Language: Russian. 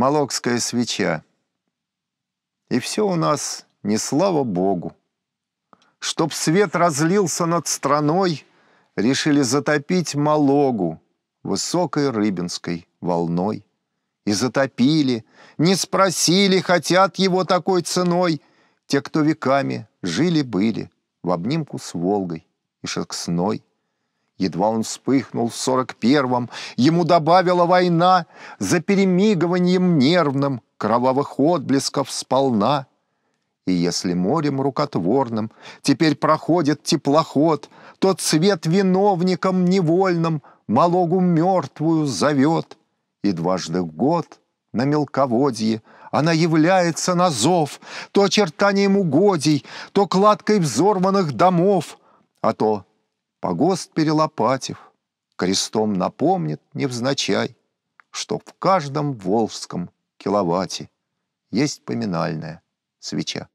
Молокская свеча. И все у нас не слава Богу. Чтоб свет разлился над страной, решили затопить Малогу высокой рыбинской волной. И затопили, не спросили, хотят его такой ценой, те, кто веками жили-были в обнимку с Волгой и Шексной. Едва он вспыхнул в сорок первом, ему добавила война за перемигованием нервным кровавых отблесков сполна. И если морем рукотворным теперь проходит теплоход, то цвет виновником невольным мологу мертвую зовет. И дважды в год на мелководье она является на зов, то очертанием угодий, то кладкой взорванных домов, а то погост перелопатив, крестом напомнит невзначай, что в каждом волжском киловатте есть поминальная свеча.